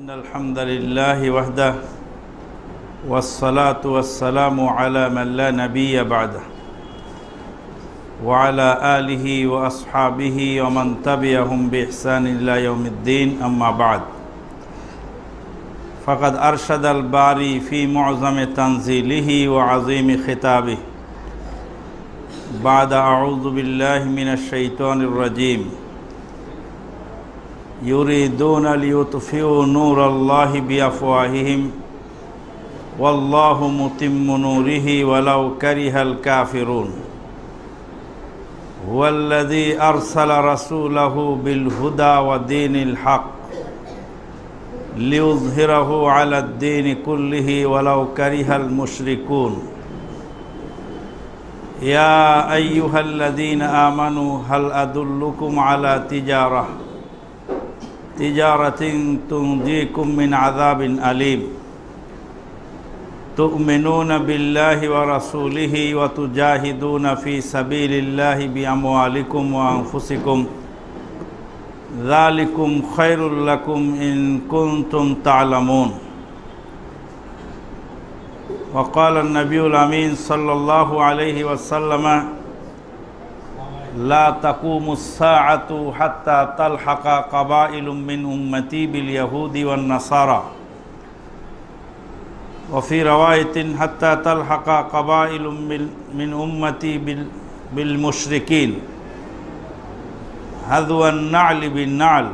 إن الحمد لله وحده والصلاة والسلام على من لا نبي بعده وعلى آله وأصحابه ومن تبعهم بإحسان إلى يوم الدين أما بعد فقد أرشد الباري في معظم تنزيله وعظيم خطابه بعد أعوذ بالله من الشيطان الرجيم يريدون ليطفئوا نور الله بأفواههم والله متم نوره ولو كره الكافرون هو الذي أرسل رسوله بالهدى ودين الحق ليظهره على الدين كله ولو كره المشركون يا أيها الذين آمنوا هل أدلكم على تجارة تجارة تنجيكم من عذاب أليم تؤمنون بالله ورسوله وتجاهدون في سبيل الله بأموالكم وأنفسكم ذلكم خير لكم إن كنتم تعلمون وقال النبي الأمين صلى الله عليه وسلم لا تقوم الساعة حتى تلحق قبائل من أمتي باليهود والنصارى وفي رواية حتى تلحق قبائل من أمتي بالمشركين هذو النعل بالنعل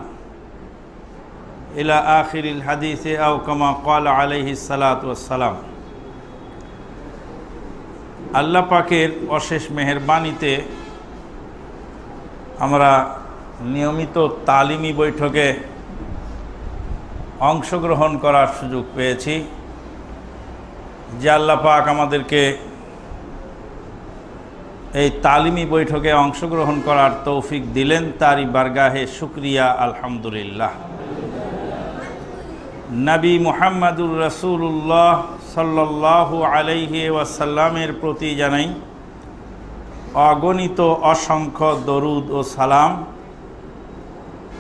إلى آخر الحديث أو كما قال عليه الصلاة والسلام আল্লাহ পাকের অশেষ মেহরবানিতে আমরা নিয়মিত তালিমি বৈঠকে অংশগ্রহণ করার সুযোগ পেয়েছি যে পাক আমাদেরকে এই তালিমি বৈঠকে অংশগ্রহণ করার তৌফিক দিলেন তারই বারগাহে শুক্রিয়া আলহামদুলিল্লাহ নবী মোহাম্মদুর রসুল্লাহ সাল্লাহ আলাইহি ওয়াসাল্লামের প্রতি জানাই অগণিত অসংখ্য দরুদ ও সালাম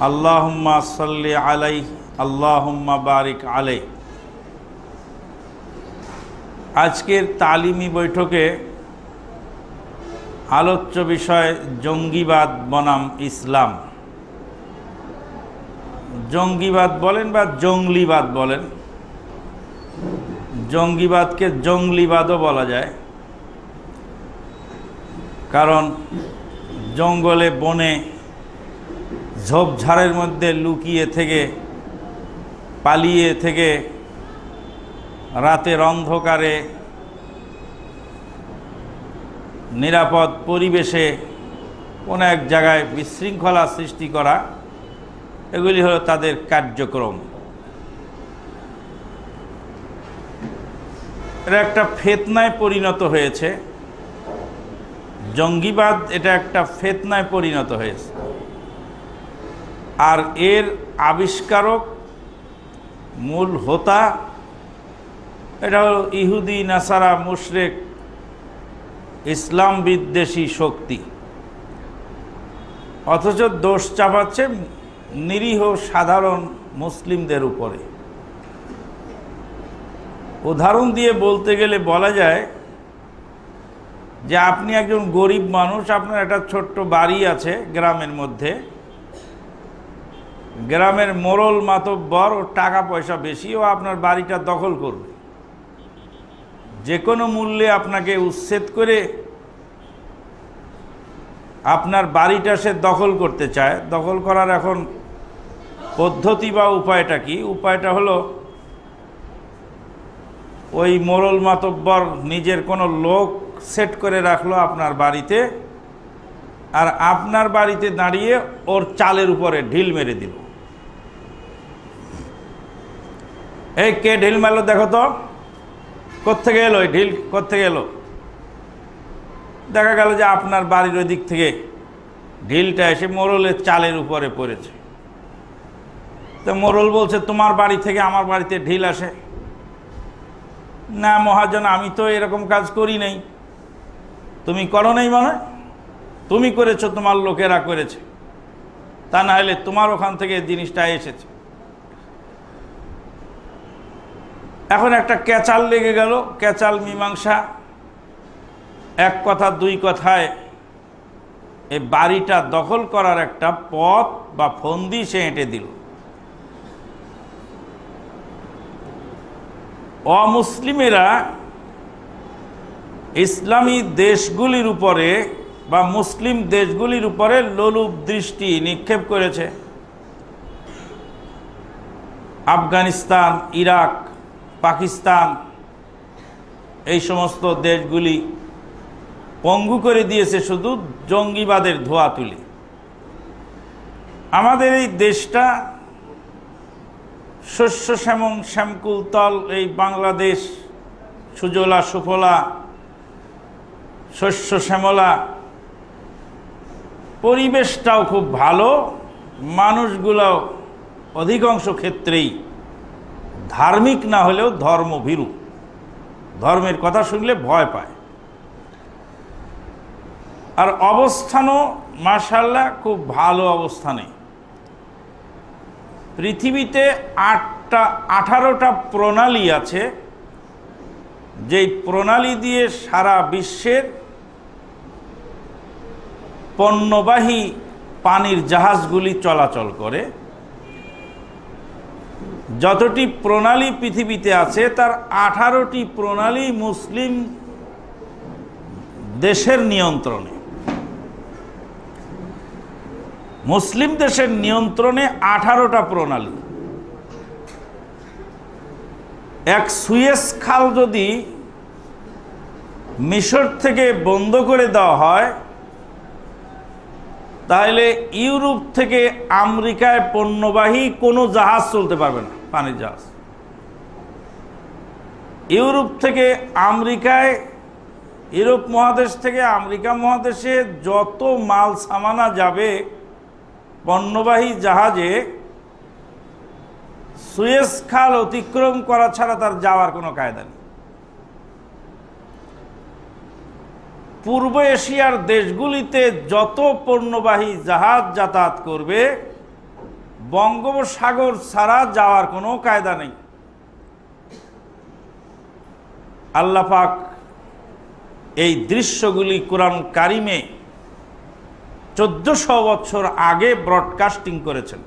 আল্লাহম্মা সাল্লি আলাই আল্লাহম্মা বারিক আলাই আজকের তালিমি বৈঠকে আলোচ্য বিষয় জঙ্গিবাদ বনাম ইসলাম জঙ্গিবাদ বলেন বা জঙ্গলিবাদ বলেন জঙ্গিবাদকে জঙ্গলিবাদও বলা যায় কারণ জঙ্গলে বনে ঝোপঝাড়ের মধ্যে লুকিয়ে থেকে পালিয়ে থেকে রাতের অন্ধকারে নিরাপদ পরিবেশে কোনো এক জায়গায় বিশৃঙ্খলা সৃষ্টি করা এগুলি হলো তাদের কার্যক্রম এরা একটা ফেতনায় পরিণত হয়েছে জঙ্গিবাদ এটা একটা ফেতনায় পরিণত হয়েছে আর এর আবিষ্কারক মূল হোতা এটা হল ইহুদি নাসারা মুশরেক ইসলাম বিদ্বেষী শক্তি অথচ দোষ চাপাচ্ছে নিরীহ সাধারণ মুসলিমদের উপরে উদাহরণ দিয়ে বলতে গেলে বলা যায় যে আপনি একজন গরিব মানুষ আপনার একটা ছোট্ট বাড়ি আছে গ্রামের মধ্যে গ্রামের মোরল মাতব্বর ও টাকা পয়সা বেশি ও আপনার বাড়িটা দখল করবে যে কোনো মূল্যে আপনাকে উচ্ছেদ করে আপনার বাড়িটা সে দখল করতে চায় দখল করার এখন পদ্ধতি বা উপায়টা কি উপায়টা হলো ওই মোরল মাতব্বর নিজের কোনো লোক সেট করে রাখলো আপনার বাড়িতে আর আপনার বাড়িতে দাঁড়িয়ে ওর চালের উপরে ঢিল মেরে দিল এই কে ঢিল মারলো দেখো তো কোথেকে এলো এই ঢিল কোথেকে এলো দেখা গেল যে আপনার বাড়ির ওই দিক থেকে ঢিলটা এসে মোরলের চালের উপরে পড়েছে তো মোরল বলছে তোমার বাড়ি থেকে আমার বাড়িতে ঢিল আসে না মহাজন আমি তো এরকম কাজ করি নাই তুমি করো নাই হয় তুমি করেছো তোমার লোকেরা করেছে তা না হলে তোমার ওখান থেকে জিনিসটা এসেছে এখন একটা ক্যাচাল লেগে গেল ক্যাচাল মীমাংসা এক কথা দুই কথায় এই বাড়িটা দখল করার একটা পথ বা ফন্দি সে এঁটে দিল অমুসলিমেরা ইসলামী দেশগুলির উপরে বা মুসলিম দেশগুলির উপরে লোলুপ দৃষ্টি নিক্ষেপ করেছে আফগানিস্তান ইরাক পাকিস্তান এই সমস্ত দেশগুলি পঙ্গু করে দিয়েছে শুধু জঙ্গিবাদের ধোয়া তুলে আমাদের এই দেশটা শস্য শ্যামং শ্যামকুলতল এই বাংলাদেশ সুজলা সুফলা শস্য শ্যামলা পরিবেশটাও খুব ভালো মানুষগুলাও অধিকাংশ ক্ষেত্রেই ধার্মিক না হলেও ধর্মভীরু ধর্মের কথা শুনলে ভয় পায় আর অবস্থানও মাশাল্লাহ খুব ভালো অবস্থানে পৃথিবীতে আটটা আঠারোটা প্রণালী আছে যেই প্রণালী দিয়ে সারা বিশ্বের পণ্যবাহী পানির জাহাজগুলি চলাচল করে যতটি প্রণালী পৃথিবীতে আছে তার আঠারোটি প্রণালী মুসলিম দেশের নিয়ন্ত্রণে মুসলিম দেশের নিয়ন্ত্রণে আঠারোটা প্রণালী এক সুয়েস খাল যদি মিশর থেকে বন্ধ করে দেওয়া হয় তাহলে ইউরোপ থেকে আমেরিকায় পণ্যবাহী কোনো জাহাজ চলতে পারবে না পানির জাহাজ ইউরোপ থেকে আমেরিকায় ইউরোপ মহাদেশ থেকে আমেরিকা মহাদেশে যত মাল সামানা যাবে পণ্যবাহী জাহাজে সুয়েস খাল অতিক্রম করা ছাড়া তার যাওয়ার কোনো কায়দা নেই পূর্ব এশিয়ার দেশগুলিতে যত পণ্যবাহী জাহাজ যাতায়াত করবে বঙ্গোপসাগর ছাড়া যাওয়ার কোনো কায়দা নেই আল্লাপাক এই দৃশ্যগুলি কোরআন কারিমে চোদ্দশো বছর আগে ব্রডকাস্টিং করেছেন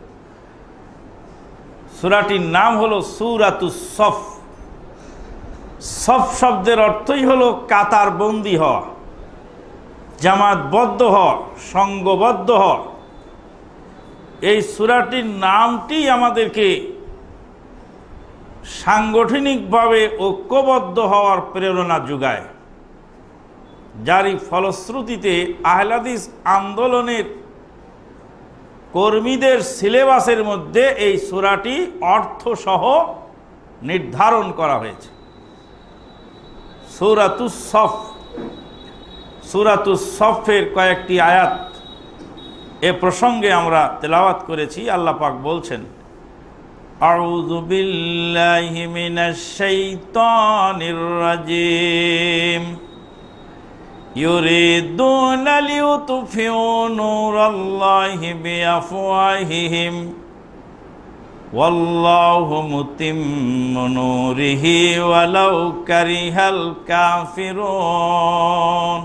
সুরাটির নাম হল সুরাতু সফ সফ শব্দের অর্থই হল কাতার বন্দি হওয়া জামাতবদ্ধ হ সঙ্গবদ্ধ হ এই সুরাটির নামটি আমাদেরকে সাংগঠনিকভাবে ঐক্যবদ্ধ হওয়ার প্রেরণা যোগায় যারই ফলশ্রুতিতে আহলাদিস আন্দোলনের কর্মীদের সিলেবাসের মধ্যে এই সুরাটি অর্থসহ নির্ধারণ করা হয়েছে সুরাতুসফ সফের কয়েকটি আয়াত এ প্রসঙ্গে আমরা তেলাওয়াত করেছি আল্লাহ পাক বলছেন أعوذ بالله من الشيطان الرجيم يريدون ليطفئوا نور الله بأفواههم والله متم نوره ولو كره الكافرون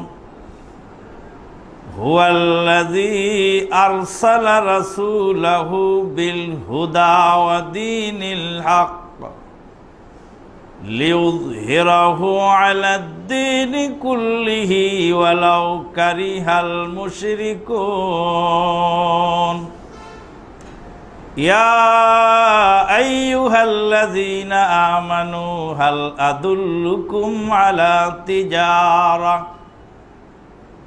هو الذي أرسل رسوله بالهدى ودين الحق ليظهره على الدين كله ولو كره المشركون يا أيها الذين آمنوا هل أدلكم على تجارة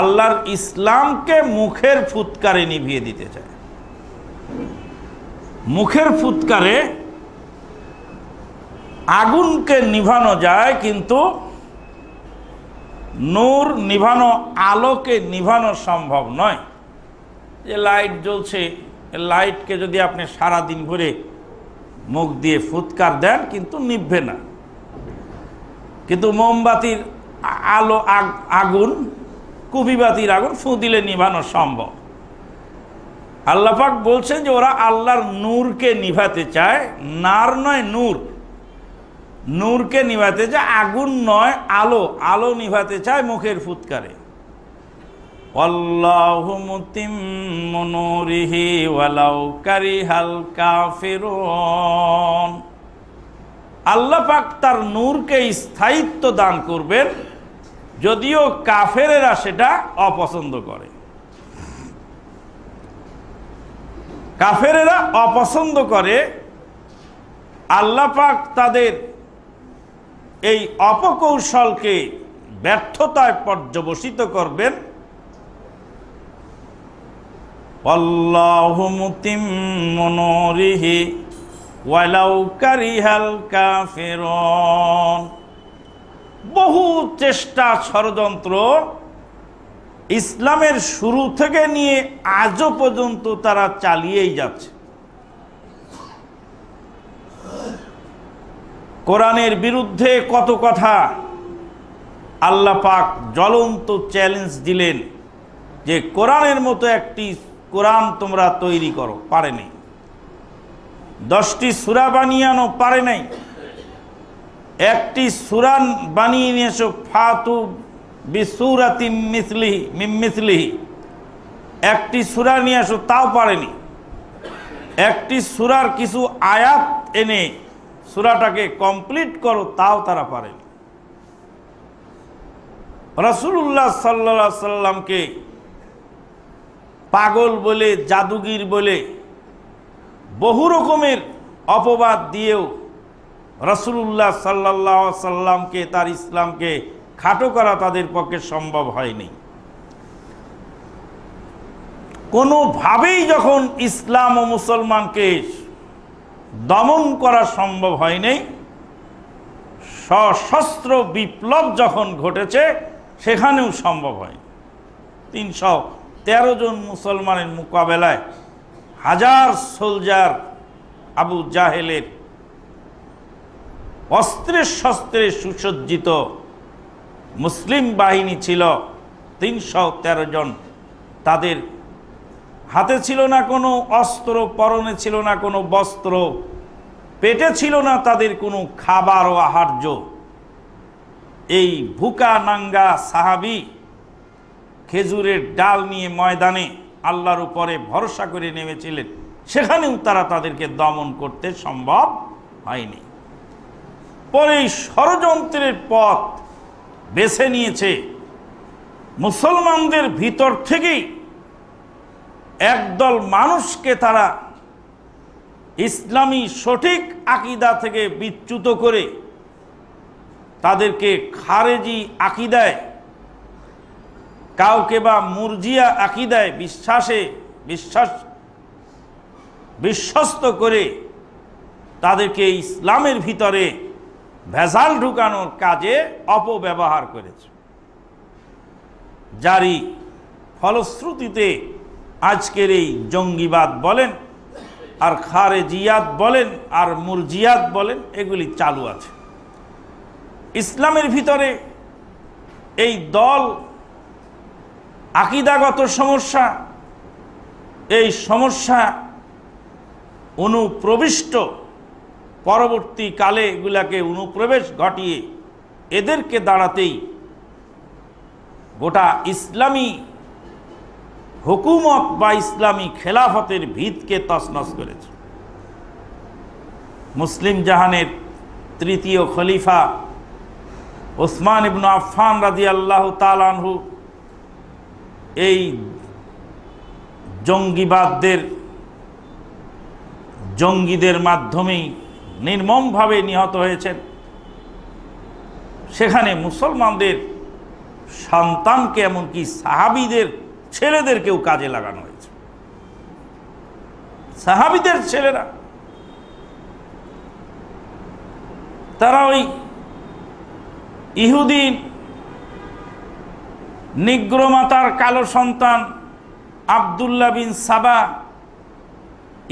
আল্লাহর ইসলামকে মুখের ফুৎকারে নিভিয়ে দিতে চায় মুখের ফুৎকারে আগুনকে নিভানো যায় কিন্তু নূর নিভানো আলোকে নিভানো সম্ভব নয় যে লাইট জ্বলছে লাইটকে যদি আপনি সারা দিন ঘুরে মুখ দিয়ে ফুৎকার দেন কিন্তু নিভবে না কিন্তু মোমবাতির আলো আগুন কুফিবাতির আগুন ফু দিলে নিভানো সম্ভব আল্লাপাক বলছেন যে ওরা আল্লাহর নূরকে নিভাতে চায় নার নয় নূর নূরকে নিভাতে চায় আগুন নয় আলো আলো নিভাতে চায় মুখের ফুৎকারে আল্লাপাক তার নূরকে স্থায়িত্ব দান করবেন যদিও কাফেরেরা সেটা অপছন্দ করে কাফেরেরা অপছন্দ করে আল্লাপাক তাদের এই অপকৌশলকে ব্যর্থতায় পর্যবসিত করবেন অল্লাহমতিমনোরিহি ওয়ালাউ হালকা ফেরন বহু চেষ্টা ষড়যন্ত্র ইসলামের শুরু থেকে নিয়ে আজও পর্যন্ত তারা চালিয়েই যাচ্ছে কোরআনের বিরুদ্ধে কত কথা আল্লাহ পাক জ্বলন্ত চ্যালেঞ্জ দিলেন যে কোরআনের মতো একটি কোরআন তোমরা তৈরি করো পারে নেই দশটি সুরা বানিয়ানো পারে নাই একটি সুরান বানিয়ে নিয়ে এসো ফাতু বিসুরাতি মিসলিহি মিসলিহি একটি সুরা নিয়ে আসো তাও পারেনি একটি সুরার কিছু আয়াত এনে সুরাটাকে কমপ্লিট করো তাও তারা পারেনি রসুল্লাহ সাল্লা সাল্লামকে পাগল বলে জাদুগির বলে বহু রকমের অপবাদ দিয়েও রসুল্লাহ সাল্লাহ সাল্লামকে তার ইসলামকে খাটো করা তাদের পক্ষে সম্ভব হয়নি কোনোভাবেই যখন ইসলাম ও মুসলমানকে দমন করা সম্ভব হয়নি সশস্ত্র বিপ্লব যখন ঘটেছে সেখানেও সম্ভব হয় তিনশো তেরো জন মুসলমানের মোকাবেলায় হাজার সোলজার আবু জাহেলের অস্ত্রের শস্ত্রে সুসজ্জিত মুসলিম বাহিনী ছিল তিনশো তেরো জন তাদের হাতে ছিল না কোনো অস্ত্র পরনে ছিল না কোনো বস্ত্র পেটে ছিল না তাদের কোনো খাবার ও আহার্য এই ভুকা নাঙ্গা সাহাবি খেজুরের ডাল নিয়ে ময়দানে আল্লাহর উপরে ভরসা করে নেমেছিলেন সেখানেও তারা তাদেরকে দমন করতে সম্ভব হয়নি পরে এই ষড়যন্ত্রের পথ বেছে নিয়েছে মুসলমানদের ভিতর থেকেই একদল মানুষকে তারা ইসলামী সঠিক আকিদা থেকে বিচ্যুত করে তাদেরকে খারেজি আকিদায় কাউকে বা মুরজিয়া আকিদায় বিশ্বাসে বিশ্বাস বিশ্বস্ত করে তাদেরকে ইসলামের ভিতরে ভেজাল ঢুকানোর কাজে অপব্যবহার করেছে যারই ফলশ্রুতিতে আজকের এই জঙ্গিবাদ বলেন আর জিয়াদ বলেন আর জিয়াদ বলেন এগুলি চালু আছে ইসলামের ভিতরে এই দল আকিদাগত সমস্যা এই সমস্যা অনুপ্রবিষ্ট পরবর্তীকালে এগুলাকে অনুপ্রবেশ ঘটিয়ে এদেরকে দাঁড়াতেই গোটা ইসলামী হুকুমত বা ইসলামী খেলাফতের ভিতকে তসনস করেছে মুসলিম জাহানের তৃতীয় খলিফা ওসমান ইবনু আফফান রাজি আল্লাহ তালানহু এই জঙ্গিবাদদের জঙ্গিদের মাধ্যমেই নির্মমভাবে নিহত হয়েছেন সেখানে মুসলমানদের সন্তানকে এমনকি সাহাবিদের ছেলেদেরকেও কাজে লাগানো হয়েছে সাহাবিদের ছেলেরা তারা ওই ইহুদিন নিগ্রমাতার কালো সন্তান আবদুল্লা বিন সাবা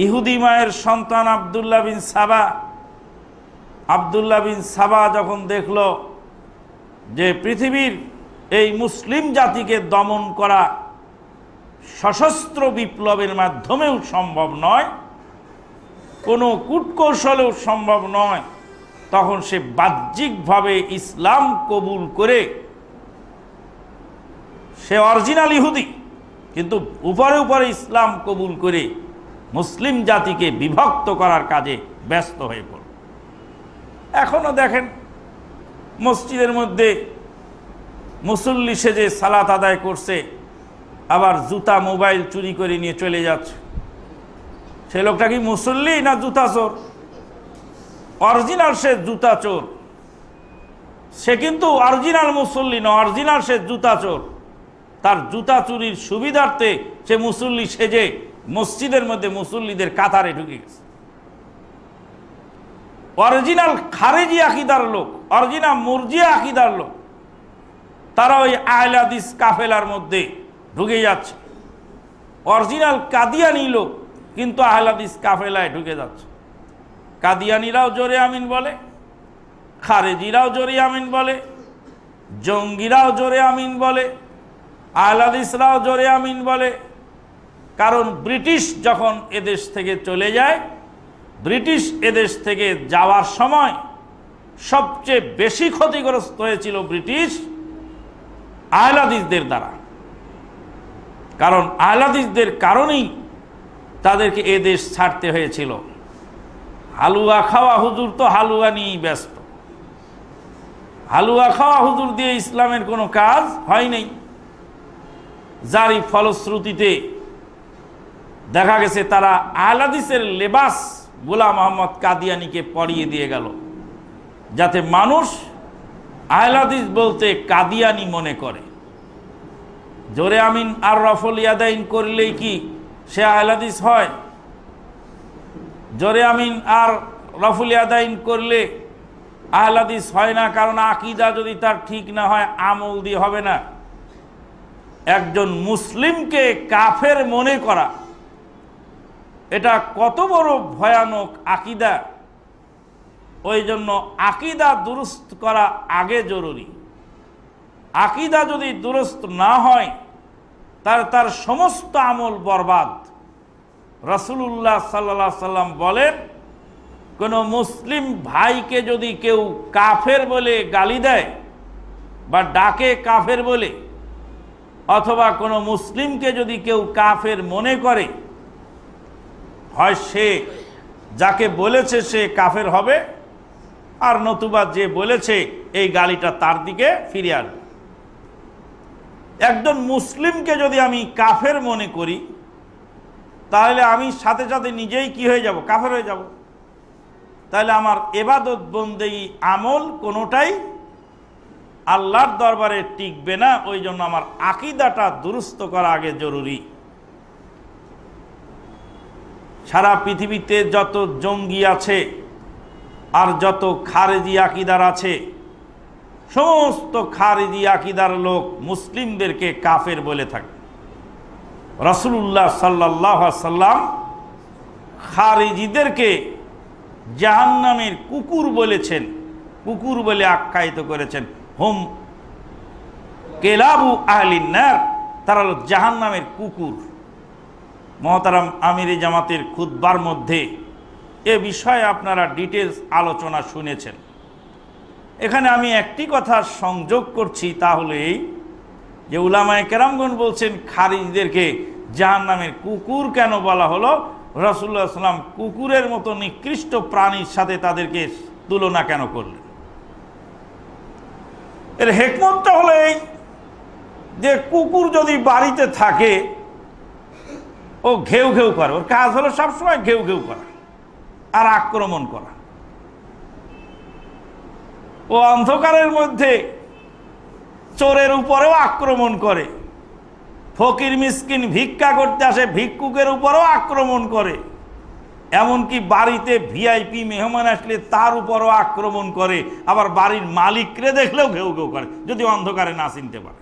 ইহুদি মায়ের সন্তান আবদুল্লা বিন সাবা আবদুল্লা বিন সাবা যখন দেখল যে পৃথিবীর এই মুসলিম জাতিকে দমন করা সশস্ত্র বিপ্লবের মাধ্যমেও সম্ভব নয় কোনো কূটকৌশলেও সম্ভব নয় তখন সে বাহ্যিকভাবে ইসলাম কবুল করে সে অরিজিনাল ইহুদি কিন্তু উপরে উপরে ইসলাম কবুল করে মুসলিম জাতিকে বিভক্ত করার কাজে ব্যস্ত হয়ে পড়ে এখনও দেখেন মসজিদের মধ্যে মুসল্লি সেজে সালাত আদায় করছে আবার জুতা মোবাইল চুরি করে নিয়ে চলে যাচ্ছে সে লোকটা কি মুসল্লি না জুতা চোর অরিজিনাল সে জুতা চোর সে কিন্তু অরিজিনাল মুসল্লি না অরিজিনাল সে জুতা চোর তার জুতা চুরির সুবিধার্থে সে মুসল্লি সেজে মসজিদের মধ্যে মুসল্লিদের কাতারে ঢুকে গেছে অরিজিনাল খারেজি আকিদার লোক অরিজিনাল মুরজিয়া আকিদার লোক তারা ওই আহলাদিস কাফেলার মধ্যে ঢুকে যাচ্ছে অরিজিনাল কাদিয়ানি লোক কিন্তু আহলাদিস কাফেলায় ঢুকে যাচ্ছে কাদিয়ানিরাও জোরে আমিন বলে খারেজিরাও জোরে আমিন বলে জঙ্গিরাও জোরে আমিন বলে আহলাদিসরাও জোরে আমিন বলে কারণ ব্রিটিশ যখন এদেশ থেকে চলে যায় ব্রিটিশ এদেশ থেকে যাওয়ার সময় সবচেয়ে বেশি ক্ষতিগ্রস্ত হয়েছিল ব্রিটিশ আহলাদিসদের দ্বারা কারণ আহলাদিসদের কারণেই তাদেরকে এদেশ ছাড়তে হয়েছিল হালুয়া খাওয়া হুজুর তো হালুয়া নিয়েই ব্যস্ত হালুয়া খাওয়া হুজুর দিয়ে ইসলামের কোনো কাজ হয় নাই যারই ফলশ্রুতিতে দেখা গেছে তারা আহলাদিসের লেবাস গোলাম আহমদ কাদিয়ানিকে পড়িয়ে দিয়ে গেল যাতে মানুষ আহলাদিস বলতে কাদিয়ানি মনে করে জোরে আমিন আর রফল ইয়াদাইন করলেই কি সে আহলাদিস হয় জোরে আমিন আর রফুল ইয়াদাইন করলে আহলাদিস হয় না কারণ আকিদা যদি তার ঠিক না হয় আমল দিয়ে হবে না একজন মুসলিমকে কাফের মনে করা এটা কত বড় ভয়ানক আকিদা ওই জন্য আকিদা দুরুস্ত করা আগে জরুরি আকিদা যদি দুরস্ত না হয় তার তার সমস্ত আমল বরবাদ রসুল্লাহ সাল্লা সাল্লাম বলেন কোনো মুসলিম ভাইকে যদি কেউ কাফের বলে গালি দেয় বা ডাকে কাফের বলে অথবা কোনো মুসলিমকে যদি কেউ কাফের মনে করে হয় সে যাকে বলেছে সে কাফের হবে আর নতুবা যে বলেছে এই গালিটা তার দিকে ফিরে আসবে একজন মুসলিমকে যদি আমি কাফের মনে করি তাহলে আমি সাথে সাথে নিজেই কি হয়ে যাব কাফের হয়ে যাব তাহলে আমার এবাদত বন্দেই আমল কোনোটাই আল্লাহর দরবারে টিকবে না ওই জন্য আমার আকিদাটা দুরুস্ত করা আগে জরুরি সারা পৃথিবীতে যত জঙ্গি আছে আর যত খারেজি আকিদার আছে সমস্ত খারেজি আকিদার লোক মুসলিমদেরকে কাফের বলে থাকে রসুল্লাহ সাল্লাহ সাল্লাম খারেজিদেরকে জাহান্নামের কুকুর বলেছেন কুকুর বলে আখ্যায়িত করেছেন হোম কেলাবু আহলিন তারা জাহান্নামের কুকুর মহতারাম আমিরি জামাতের খুদ্বার মধ্যে এ বিষয়ে আপনারা ডিটেলস আলোচনা শুনেছেন এখানে আমি একটি কথা সংযোগ করছি তাহলে এই যে উলামায় কেরামগণ বলছেন খারিজদেরকে জাহান নামের কুকুর কেন বলা হলো রসুল্লাহ সাল্লাম কুকুরের মতো নিকৃষ্ট প্রাণীর সাথে তাদেরকে তুলনা কেন করলেন এর হেকমতটা হলো এই যে কুকুর যদি বাড়িতে থাকে ও ঘেউ ঘেউ করে ওর কাজ হলো সবসময় ঘেউ ঘেউ করা আর আক্রমণ করা ও অন্ধকারের মধ্যে চোরের উপরেও আক্রমণ করে ফকির মিসকিন ভিক্ষা করতে আসে ভিক্ষুকের উপরেও আক্রমণ করে এমনকি বাড়িতে ভিআইপি মেহমান আসলে তার উপরও আক্রমণ করে আবার বাড়ির মালিকরে দেখলেও ঘেউ ঘেউ করে যদি অন্ধকারে না চিনতে পারে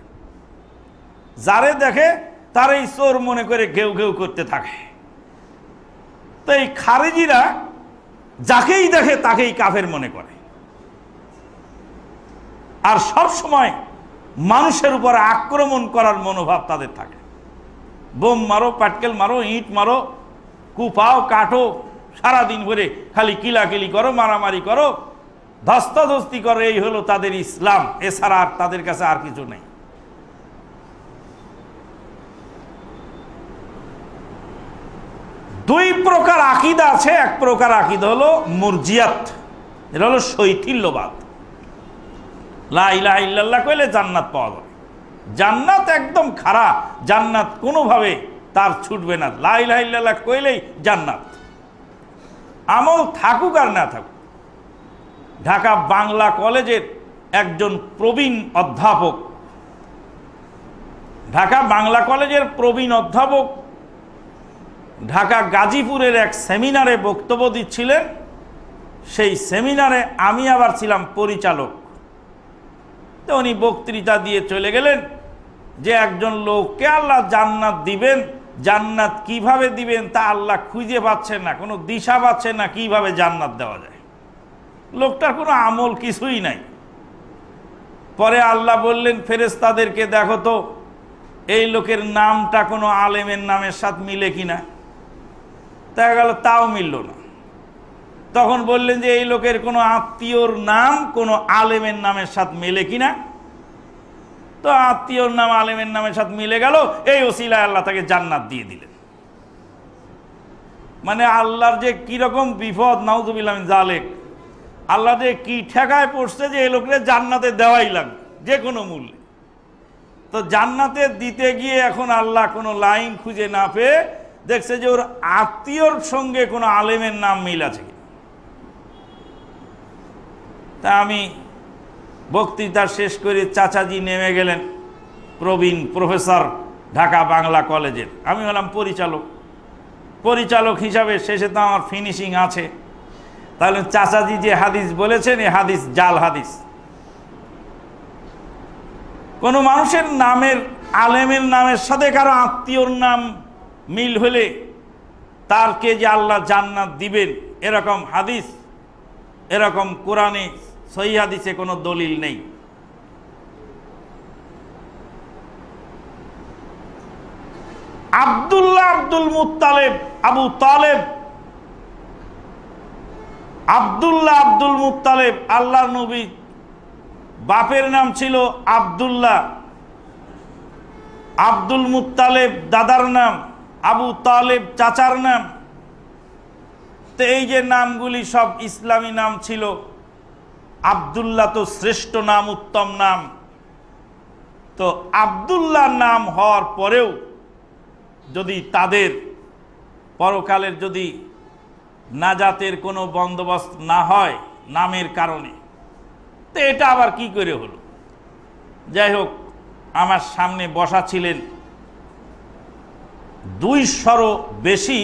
যারে দেখে তারাই চোর মনে করে ঘেউ ঘেউ করতে থাকে তো এই খারেজিরা যাকেই দেখে তাকেই কাফের মনে করে আর সব সময় মানুষের উপরে আক্রমণ করার মনোভাব তাদের থাকে বোম মারো পাটকেল মারো ইট মারো কুপাও কাটো সারাদিন ভরে খালি কিলাকিলি করো মারামারি করো ধস্তাধস্তি করো এই হলো তাদের ইসলাম এছাড়া আর তাদের কাছে আর কিছু নেই দুই প্রকার আকিদা আছে এক প্রকার আকিদা হলো মুরজিয়াত এটা হলো শৈথিল্যবাদ লাহ কইলে জান্নাত পাওয়া যাবে জান্নাত একদম খারাপ জান্নাত কোনোভাবে তার ছুটবে না লাহ ইল্লাল্লাহ কইলেই জান্নাত আমল থাকুক আর না থাকুক ঢাকা বাংলা কলেজের একজন প্রবীণ অধ্যাপক ঢাকা বাংলা কলেজের প্রবীণ অধ্যাপক ঢাকা গাজীপুরের এক সেমিনারে বক্তব্য দিচ্ছিলেন সেই সেমিনারে আমি আবার ছিলাম পরিচালক তো উনি বক্তৃতা দিয়ে চলে গেলেন যে একজন লোককে আল্লাহ জান্নাত দিবেন জান্নাত কিভাবে দিবেন তা আল্লাহ খুঁজে পাচ্ছে না কোনো দিশা পাচ্ছে না কিভাবে জান্নাত দেওয়া যায় লোকটার কোনো আমল কিছুই নাই পরে আল্লাহ বললেন ফেরেস্তাদেরকে দেখো তো এই লোকের নামটা কোনো আলেমের নামের সাথে মিলে কিনা দেখা গেল তাও মিলল না তখন বললেন যে এই লোকের কোনো আত্মীয়র নাম কোনো আলেমের নামের সাথে মেলে কিনা তো আত্মীয়র নাম আলেমের নামের সাথে মিলে গেল এই ওসিলায় আল্লাহ তাকে জান্নাত দিয়ে দিলেন মানে আল্লাহর যে কিরকম বিপদ নাউজুবিল্লাম জালেক আল্লাহ যে কি ঠেকায় পড়ছে যে এই লোকের জান্নাতে দেওয়াই লাগবে যে কোনো মূল্যে তো জান্নাতে দিতে গিয়ে এখন আল্লাহ কোনো লাইন খুঁজে না পেয়ে দেখছে যে ওর আত্মীয়র সঙ্গে কোনো আলেমের নাম মিল আছে তা আমি বক্তৃতা শেষ করে চাচাজি নেমে গেলেন প্রবীণ প্রফেসর ঢাকা বাংলা কলেজের আমি হলাম পরিচালক পরিচালক হিসাবে শেষে তো আমার ফিনিশিং আছে তাহলে চাচাজি যে হাদিস বলেছেন এ হাদিস জাল হাদিস কোনো মানুষের নামের আলেমের নামের সাথে কারো আত্মীয়র নাম মিল হলে তারকে যে আল্লাহ জান্নাত দিবেন এরকম হাদিস এরকম কোরআনে সহি হাদিসে কোনো দলিল নেই আবদুল্লাহ আব্দুল মুতালেব আবু তালেব আবদুল্লাহ আব্দুল মুতালেব আল্লাহ নবী বাপের নাম ছিল আবদুল্লাহ আব্দুল মুতালেব দাদার নাম আবু তালেব চাচার নাম তো এই যে নামগুলি সব ইসলামী নাম ছিল আবদুল্লাহ তো শ্রেষ্ঠ নাম উত্তম নাম তো আবদুল্লাহ নাম হওয়ার পরেও যদি তাদের পরকালের যদি নাজাতের কোনো বন্দোবস্ত না হয় নামের কারণে তো এটা আবার কি করে হলো যাই হোক আমার সামনে বসা ছিলেন দুইশরও বেশি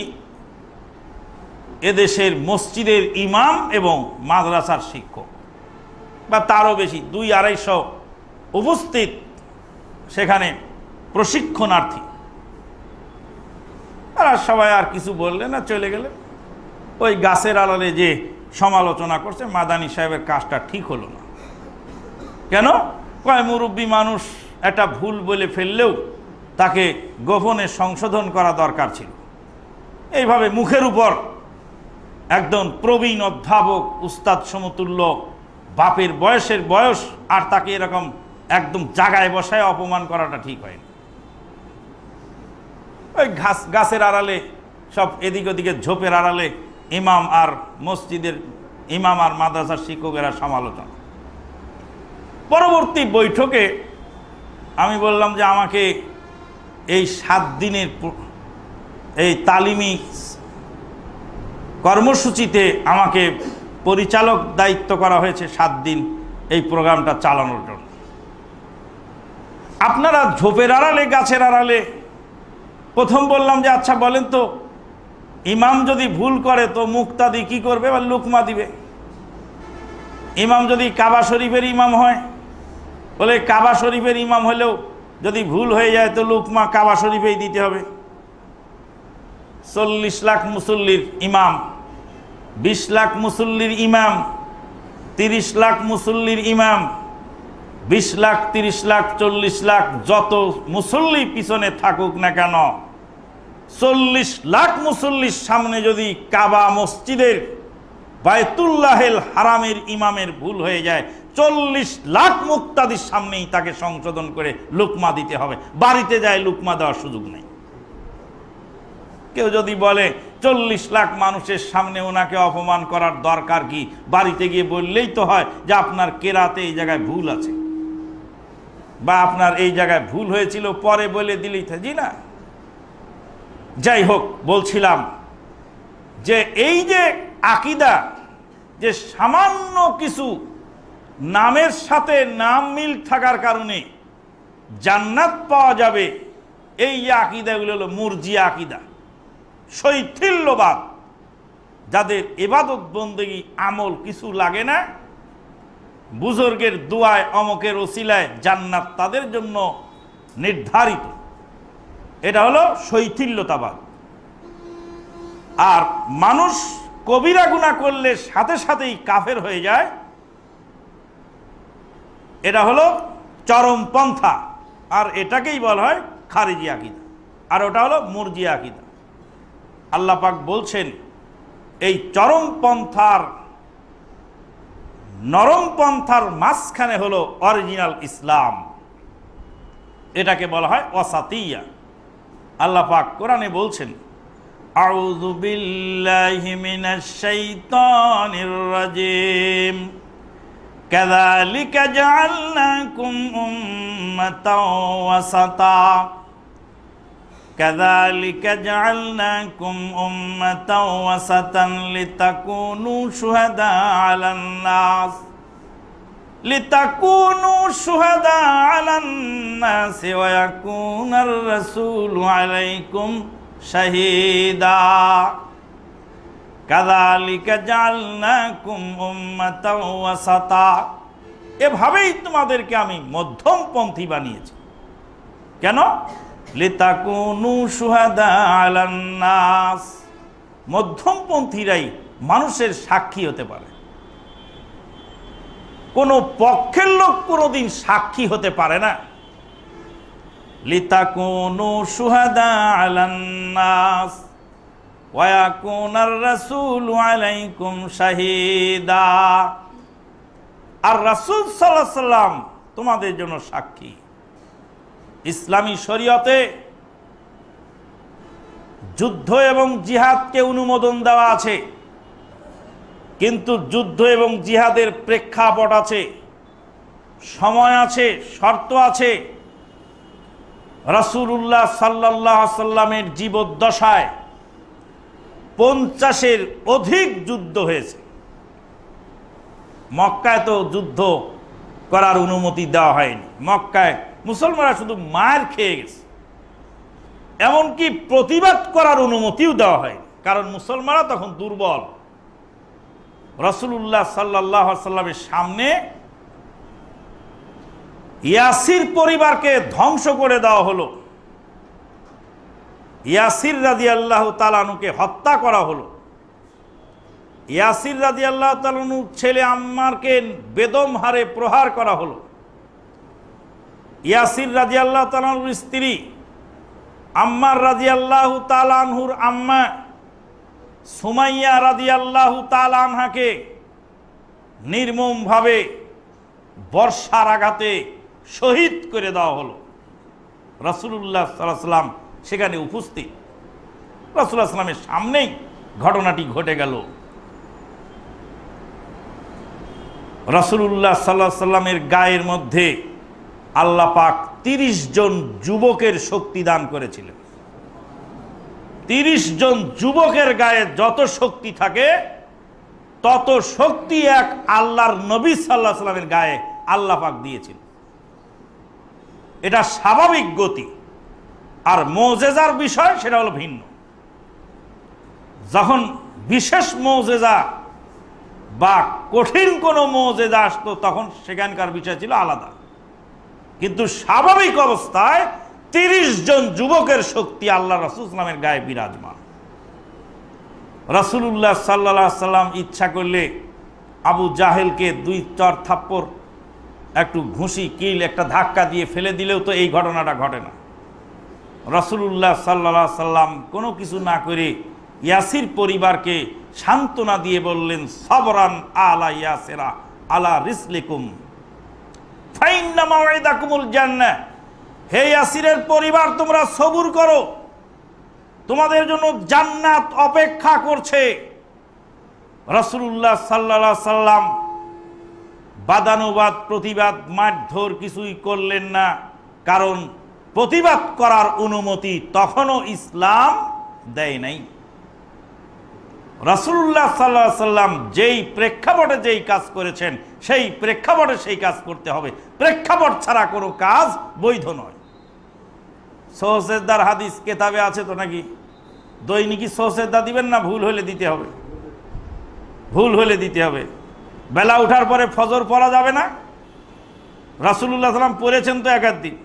এদেশের মসজিদের ইমাম এবং মাদ্রাসার শিক্ষক বা তারও বেশি দুই আড়াইশো উপস্থিত সেখানে প্রশিক্ষণার্থী তারা সবাই আর কিছু বললে না চলে গেলে ওই গাছের আড়ালে যে সমালোচনা করছে মাদানি সাহেবের কাজটা ঠিক হলো না কেন কয় মুরব্বী মানুষ একটা ভুল বলে ফেললেও তাকে গোপনে সংশোধন করা দরকার ছিল এইভাবে মুখের উপর একজন প্রবীণ অধ্যাপক উস্তাদ সমতুল্য বাপের বয়সের বয়স আর তাকে এরকম একদম জাগায় বসায় অপমান করাটা ঠিক হয় ওই ঘাস গাছের আড়ালে সব এদিক ওদিকে ঝোপের আড়ালে ইমাম আর মসজিদের ইমাম আর মাদ্রাসার শিক্ষকেরা সমালোচনা পরবর্তী বৈঠকে আমি বললাম যে আমাকে এই সাত দিনের এই তালিমি কর্মসূচিতে আমাকে পরিচালক দায়িত্ব করা হয়েছে সাত দিন এই প্রোগ্রামটা চালানোর জন্য আপনারা ঝোপের আড়ালে গাছের আড়ালে প্রথম বললাম যে আচ্ছা বলেন তো ইমাম যদি ভুল করে তো মুক্তাদি কি করবে বা লুকমা দিবে ইমাম যদি কাবা শরীফের ইমাম হয় বলে কাবা শরীফের ইমাম হলেও যদি ভুল হয়ে যায় তো লুকমা কাবা শরীফেই দিতে হবে চল্লিশ লাখ মুসল্লির ইমাম বিশ লাখ মুসল্লির ইমাম তিরিশ লাখ মুসল্লির ইমাম বিশ লাখ তিরিশ লাখ চল্লিশ লাখ যত মুসল্লি পিছনে থাকুক না কেন চল্লিশ লাখ মুসল্লির সামনে যদি কাবা মসজিদের বায়তুল্লাহেল হারামের ইমামের ভুল হয়ে যায় চল্লিশ লাখ মুক্তাদির সামনেই তাকে সংশোধন করে লুকমা দিতে হবে বাড়িতে যায় লুকমা দেওয়ার সুযোগ নেই কেউ যদি বলে চল্লিশ লাখ মানুষের সামনে ওনাকে অপমান করার দরকার কি বাড়িতে গিয়ে বললেই তো হয় যে আপনার কেরাতে এই জায়গায় ভুল আছে বা আপনার এই জায়গায় ভুল হয়েছিল পরে বলে দিলেই জি না যাই হোক বলছিলাম যে এই যে আকিদা যে সামান্য কিছু নামের সাথে নাম মিল থাকার কারণে জান্নাত পাওয়া যাবে এই আকিদাগুলো হলো মুরজি আকিদা শৈথিল্যবাদ যাদের এবাদত বন্দেগী আমল কিছু লাগে না বুজুর্গের দুয়ায় অমকের ওসিলায় জান্নাত তাদের জন্য নির্ধারিত এটা হলো শৈথিল্যতাবাদ আর মানুষ কবিরা গুণা করলে সাথে সাথেই কাফের হয়ে যায় এটা হলো চরম পন্থা আর এটাকেই বলা হয় খারিজি আকিদা আর ওটা হলো মুরজি আকিদা আল্লাপাক বলছেন এই চরম পন্থার নরম পন্থার মাঝখানে হলো অরিজিনাল ইসলাম এটাকে বলা হয় অসাতিয়া আল্লাহ পাক কোরআনে বলছেন أعوذ بالله من الشيطان الرجيم كذلك جعلناكم أمة وسطا كذلك جعلناكم أمة وسطا لتكونوا شهداء على الناس لتكونوا شهداء على الناس ويكون الرسول عليكم شهيدا كذلك جعلناكم أمة এভাবেই তোমাদেরকে আমি মধ্যমপন্থী বানিয়েছি কেন লিতাকুনু সুহাদা আলান্নাস মধ্যমপন্থীরাই মানুষের সাক্ষী হতে পারে কোনো পক্ষের লোক কোনোদিন সাক্ষী হতে পারে না রাসূল আলাইকুম আর রাসূল তোমাদের জন্য সাক্ষী ইসলামী শরীয়তে যুদ্ধ এবং জিহাদকে অনুমোদন দেওয়া আছে কিন্তু যুদ্ধ এবং জিহাদের প্রেক্ষাপট আছে সময় আছে শর্ত আছে রাসুল্লাহ সাল্লাহ সাল্লামের জীবদ্দশায় পঞ্চাশের অধিক যুদ্ধ হয়েছে মক্কায় তো যুদ্ধ করার অনুমতি দেওয়া হয়নি মক্কায় মুসলমানরা শুধু মার খেয়ে গেছে এমনকি প্রতিবাদ করার অনুমতিও দেওয়া হয়নি কারণ মুসলমানরা তখন দুর্বল রসুল্লাহ সাল্লাহ সাল্লামের সামনে ইয়াসির পরিবারকে ধ্বংস করে দেওয়া হলো ইয়াসির রাজি আল্লাহ তালানুকে হত্যা করা হলো ইয়াসির রাজি আল্লাহ তালানুর ছেলে আম্মারকে বেদম হারে প্রহার করা হলো ইয়াসির রাজি আল্লাহ তালানুর স্ত্রী আম্মার রাজি আল্লাহ তালানহুর আম্মা সুমাইয়া রাজি আল্লাহ তালানহাকে নির্মমভাবে বর্ষার আঘাতে শহীদ করে দেওয়া হলো রাসুল্লাহ সাল্লাম সেখানে উপস্থিত রাসুল্লাহ সাল্লামের সামনেই ঘটনাটি ঘটে গেল রাসুল্লাহ সাল্লাহ সাল্লামের গায়ের মধ্যে আল্লাহ পাক তিরিশ জন যুবকের শক্তি দান করেছিলেন তিরিশ জন যুবকের গায়ে যত শক্তি থাকে তত শক্তি এক আল্লাহর নবী সাল্লাহ সাল্লামের গায়ে আল্লাহ পাক দিয়েছিল এটা স্বাভাবিক গতি আর মৌজেজার বিষয় সেটা হলো ভিন্ন যখন বিশেষ মৌজেজা বা কঠিন কোনো মৌজেজা আসতো তখন সেখানকার বিষয় ছিল আলাদা কিন্তু স্বাভাবিক অবস্থায় তিরিশ জন যুবকের শক্তি আল্লাহ রাসুল ইসলামের গায়ে বিরাজমান রাসুলুল্লাহ সাল্লা সাল্লাম ইচ্ছা করলে আবু জাহেলকে দুই চর থাপ্পড় একটু ঘুষি কিল একটা ধাক্কা দিয়ে ফেলে দিলেও তো এই ঘটনাটা ঘটে না রসুল্লাহ সাল্লা সাল্লাম কোনো কিছু না করে ইয়াসির পরিবারকে সান্ত্বনা দিয়ে বললেন সবরান আলা ইয়াসেরা আলা রিসলিকুম হে ইয়াসিরের পরিবার তোমরা সবুর করো তোমাদের জন্য জান্নাত অপেক্ষা করছে রসুল্লাহ সাল্লা সাল্লাম বাদানুবাদ প্রতিবাদ মারধর কিছুই করলেন না কারণ প্রতিবাদ করার অনুমতি তখনও ইসলাম দেয় নাই রাসুল্লাহ সাল্লাহ সাল্লাম যেই প্রেক্ষাপটে যেই কাজ করেছেন সেই প্রেক্ষাপটে সেই কাজ করতে হবে প্রেক্ষাপট ছাড়া কোনো কাজ বৈধ নয় সহসেদার হাদিস কেতাবে আছে তো নাকি দৈনিকই সহসেদা দিবেন না ভুল হলে দিতে হবে ভুল হলে দিতে হবে বেলা উঠার পরে ফজর পড়া যাবে না রাসুল্লাহ সাল্লাম পড়েছেন তো দিন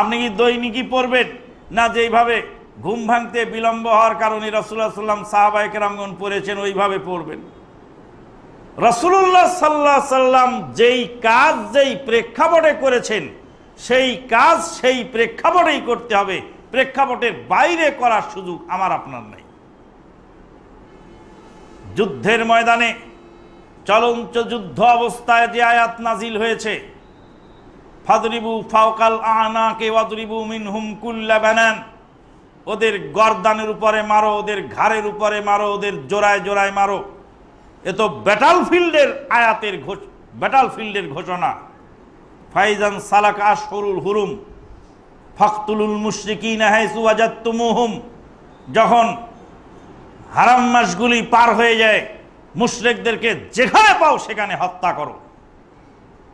আপনি কি দৈনিকই পড়বেন না যেইভাবে ঘুম ভাঙতে বিলম্ব হওয়ার কারণে রাসুল্লাহ সাল্লাম সাহাবাহিক রামগণ পড়েছেন ওইভাবে পড়বেন রসুল্লাহ সাল্লাহ সাল্লাম যেই কাজ যেই প্রেক্ষাপটে করেছেন সেই কাজ সেই প্রেক্ষাপটেই করতে হবে প্রেক্ষাপটের বাইরে করার সুযোগ আমার আপনার নাই যুদ্ধের ময়দানে চলন্ত যুদ্ধ অবস্থায় যে আয়াত নাজিল হয়েছে ফাদরিবু ফাওকাল আনা কে ওয়াদরিবু মিন হুমকুল্লা বানান ওদের গরদানের উপরে মারো ওদের ঘাড়ের উপরে মারো ওদের জোড়ায় জোড়ায় মারো এ তো ব্যাটাল ফিল্ডের আয়াতের ব্যাটাল ফিল্ডের ঘোষণা ফাইজান সালাক আশরুল হুরুম ফখতুলুল মুশরিকিন হাইসু মুহুম যখন হারাম মাসগুলি পার হয়ে যায় মুশ্রেকদেরকে যেখানে পাও সেখানে হত্যা করো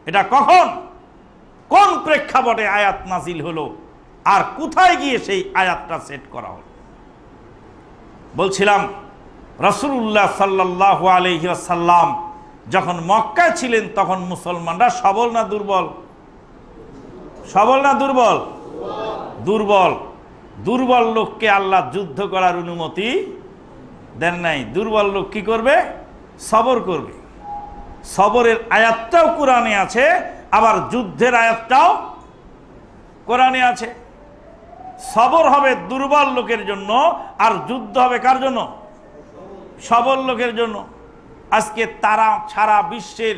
এটা কখন কোন প্রেক্ষাপটে আয়াত নাজিল হলো আর কোথায় গিয়ে সেই আয়াতটা সেট করা হলো বলছিলাম রসুল্লাহ সাল্লাহ আলহিসাল্লাম যখন মক্কায় ছিলেন তখন মুসলমানরা সবল না দুর্বল সবল না দুর্বল দুর্বল দুর্বল লোককে আল্লাহ যুদ্ধ করার অনুমতি দেন নাই দুর্বল লোক কি করবে সবর করবে সবরের আয়াতটাও কোরআনে আছে আবার যুদ্ধের আয়াতটাও কোরআনে আছে সবর হবে দুর্বল লোকের জন্য আর যুদ্ধ হবে কার জন্য সবল লোকের জন্য আজকে তারা সারা বিশ্বের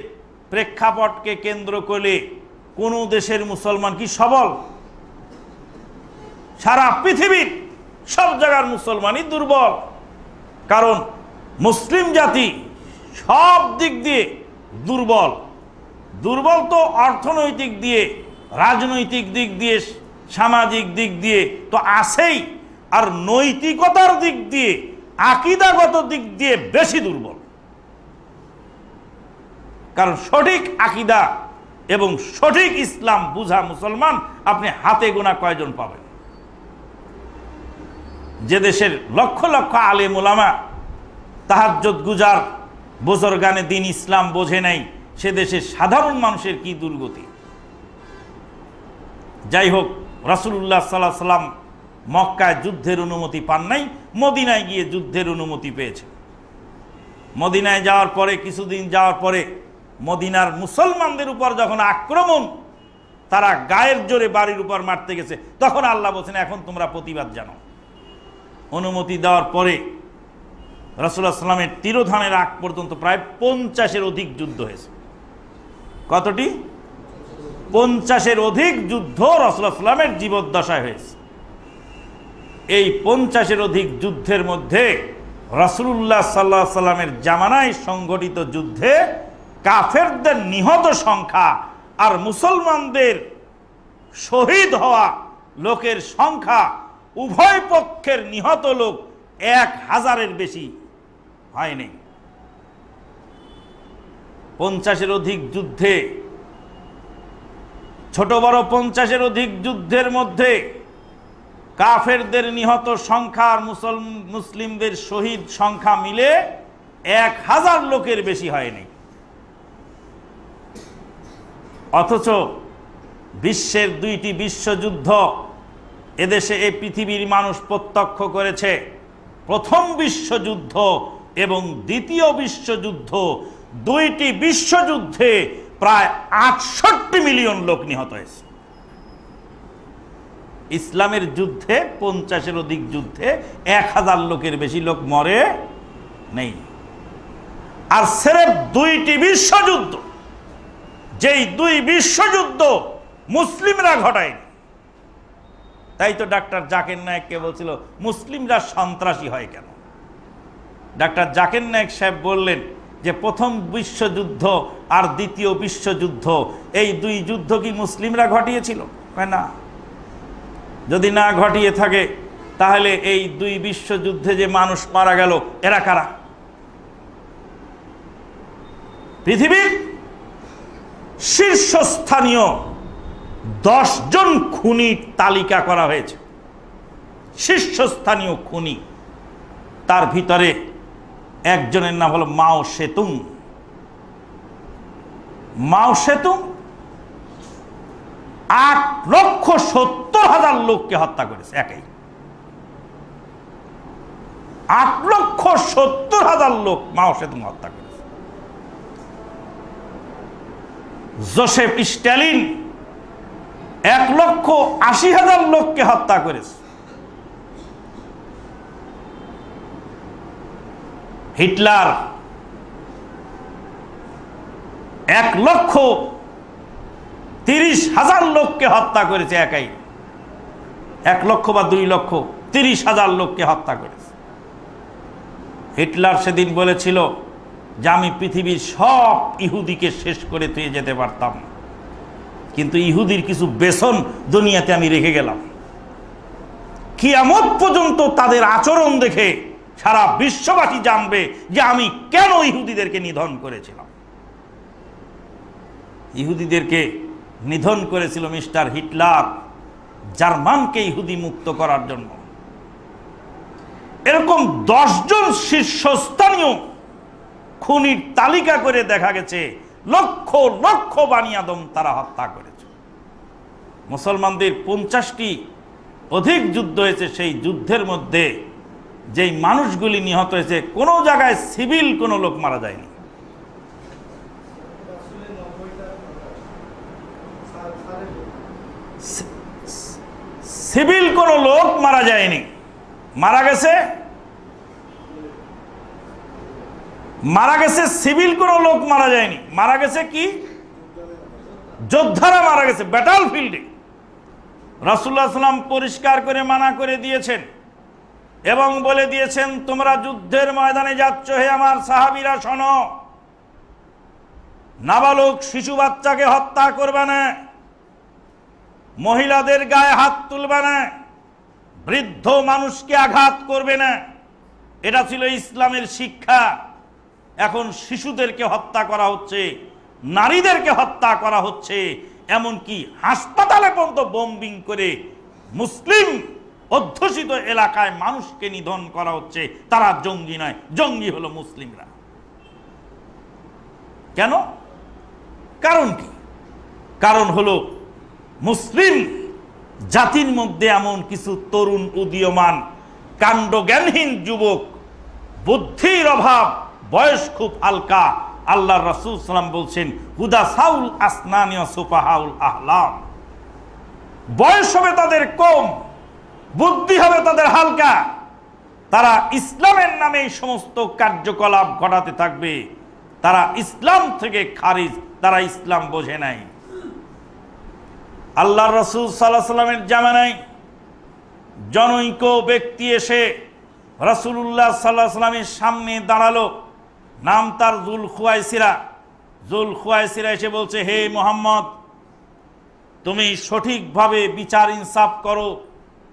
প্রেক্ষাপটকে কেন্দ্র করে কোনো দেশের মুসলমান কি সবল সারা পৃথিবীর সব জায়গার মুসলমানই দুর্বল কারণ মুসলিম জাতি সব দিক দিয়ে দুর্বল দুর্বল তো অর্থনৈতিক দিয়ে রাজনৈতিক দিক দিয়ে সামাজিক দিক দিয়ে তো আছেই আর নৈতিকতার দিক দিয়ে আকিদাগত দিক দিয়ে বেশি দুর্বল কারণ সঠিক আকিদা এবং সঠিক ইসলাম বুঝা মুসলমান আপনি হাতে গোনা কয়জন পাবেন যে দেশের লক্ষ লক্ষ আলে মোলামা তাহাজ্জত গুজার বোজরগানে দিন ইসলাম বোঝে নাই সে দেশের সাধারণ মানুষের কি দুর্গতি যাই হোক রাসুল্লাহ সাল্লাহ সাল্লাম মক্কায় যুদ্ধের অনুমতি পান নাই মদিনায় গিয়ে যুদ্ধের অনুমতি পেয়েছে মদিনায় যাওয়ার পরে কিছুদিন যাওয়ার পরে মদিনার মুসলমানদের উপর যখন আক্রমণ তারা গায়ের জোরে বাড়ির উপর মারতে গেছে তখন আল্লাহ বলছেন এখন তোমরা প্রতিবাদ জানো অনুমতি দেওয়ার পরে রাসুল্লাহ সাল্লামের তিরোধানের আগ পর্যন্ত প্রায় পঞ্চাশের অধিক যুদ্ধ হয়েছে কতটি পঞ্চাশের অধিক যুদ্ধ রসুল্লাহ সাল্লামের জীবদ্দশায় হয়েছে এই পঞ্চাশের অধিক যুদ্ধের মধ্যে রসুল্লাহ সাল্লাহ সাল্লামের জামানায় সংগঠিত যুদ্ধে কাফেরদের নিহত সংখ্যা আর মুসলমানদের শহীদ হওয়া লোকের সংখ্যা উভয় পক্ষের নিহত লোক এক হাজারের বেশি হয়নি পঞ্চাশের অধিক যুদ্ধে ছোট বড় পঞ্চাশের অধিক যুদ্ধের মধ্যে কাফেরদের নিহত সংখ্যা আর মুসলিমদের শহীদ সংখ্যা মিলে এক হাজার লোকের বেশি হয়নি অথচ বিশ্বের দুইটি বিশ্বযুদ্ধ এদেশে এ পৃথিবীর মানুষ প্রত্যক্ষ করেছে প্রথম বিশ্বযুদ্ধ এবং দ্বিতীয় বিশ্বযুদ্ধ দুইটি বিশ্বযুদ্ধে প্রায় আটষট্টি মিলিয়ন লোক নিহত হয়েছে ইসলামের যুদ্ধে পঞ্চাশের অধিক যুদ্ধে এক হাজার লোকের বেশি লোক মরে নেই আর সেরেফ দুইটি বিশ্বযুদ্ধ যেই দুই বিশ্বযুদ্ধ মুসলিমরা ঘটায়নি তাই তো ডাক্তার জাকের নায়ককে বলছিল মুসলিমরা সন্ত্রাসী হয় কেন ডাক্তার জাকির নায়ক সাহেব বললেন যে প্রথম বিশ্বযুদ্ধ আর দ্বিতীয় বিশ্বযুদ্ধ এই দুই যুদ্ধ কি মুসলিমরা ঘটিয়েছিল না যদি না ঘটিয়ে থাকে তাহলে এই দুই বিশ্বযুদ্ধে যে মানুষ মারা গেল এরা কারা পৃথিবীর শীর্ষস্থানীয় দশজন খুনির তালিকা করা হয়েছে শীর্ষস্থানীয় খুনি তার ভিতরে একজনের নাম হলো মাও সেতুং মাও সেতুং আট লক্ষ সত্তর হাজার লোককে হত্যা করেছে একাই আট লক্ষ সত্তর হাজার লোক মাও সেতুং হত্যা করেছে জোসেফ স্ট্যালিন এক লক্ষ আশি হাজার লোককে হত্যা করেছে হিটলার এক লক্ষ তিরিশ হাজার লোককে হত্যা করেছে একাই এক লক্ষ বা দুই লক্ষ তিরিশ হাজার লোককে হত্যা করেছে হিটলার সেদিন বলেছিল যে আমি পৃথিবীর সব ইহুদিকে শেষ করে তুই যেতে পারতাম কিন্তু ইহুদির কিছু বেসন দুনিয়াতে আমি রেখে গেলাম কিয়ামত পর্যন্ত তাদের আচরণ দেখে সারা বিশ্ববাসী জানবে যে আমি কেন ইহুদিদেরকে নিধন করেছিলাম ইহুদিদেরকে নিধন করেছিল মিস্টার হিটলার জার্মানকে ইহুদি মুক্ত করার জন্য এরকম দশজন শীর্ষস্থানীয় খুনির তালিকা করে দেখা গেছে লক্ষ লক্ষ বানিয়াদম তারা হত্যা করেছে মুসলমানদের পঞ্চাশটি অধিক যুদ্ধ হয়েছে সেই যুদ্ধের মধ্যে যেই মানুষগুলি নিহত হয়েছে কোনো জায়গায় সিভিল কোনো লোক মারা যায়নি সিভিল কোনো লোক মারা যায়নি মারা গেছে মারা গেছে সিভিল কোনো লোক মারা যায়নি মারা গেছে কি যোদ্ধারা মারা গেছে ব্যাটাল ফিল্ডে রাসুল্লাহ সাল্লাম পরিষ্কার করে মানা করে দিয়েছেন এবং বলে দিয়েছেন তোমরা যুদ্ধের ময়দানে যাচ্ছ হে আমার সাহাবিরা শোন নাবালক শিশু বাচ্চাকে হত্যা করবে না মহিলাদের গায়ে হাত তুলবে না বৃদ্ধ মানুষকে আঘাত করবে না এটা ছিল ইসলামের শিক্ষা এখন শিশুদেরকে হত্যা করা হচ্ছে নারীদেরকে হত্যা করা হচ্ছে এমনকি হাসপাতালে পর্যন্ত বোম্বিং করে মুসলিম অধ্যুষিত এলাকায় মানুষকে নিধন করা হচ্ছে তারা জঙ্গি নয় জঙ্গি হলো মুসলিমরা কেন কারণ কি কারণ হলো মুসলিম জাতির মধ্যে এমন কিছু তরুণ উদীয়মান কাণ্ডজ্ঞানহীন যুবক বুদ্ধির অভাব বয়স খুব হালকা আল্লাহ রসুল বলছেন হুদা সাউল আসনানীয় সুফাহাউল আহলাম বয়স হবে তাদের কম বুদ্ধি হবে তাদের হালকা তারা ইসলামের নামে সমস্ত কার্যকলাপ ঘটাতে থাকবে তারা ইসলাম থেকে খারিজ তারা ইসলাম বোঝে নাই আল্লাহ রসুল সাল্লাহ সাল্লামের জামানায় জনৈক ব্যক্তি এসে রসুল্লাহ সাল্লাহ সাল্লামের সামনে দাঁড়ালো নাম তার জুল খুয়াইসিরা জুল খুয়াইসিরা এসে বলছে হে মোহাম্মদ তুমি সঠিকভাবে বিচার ইনসাফ করো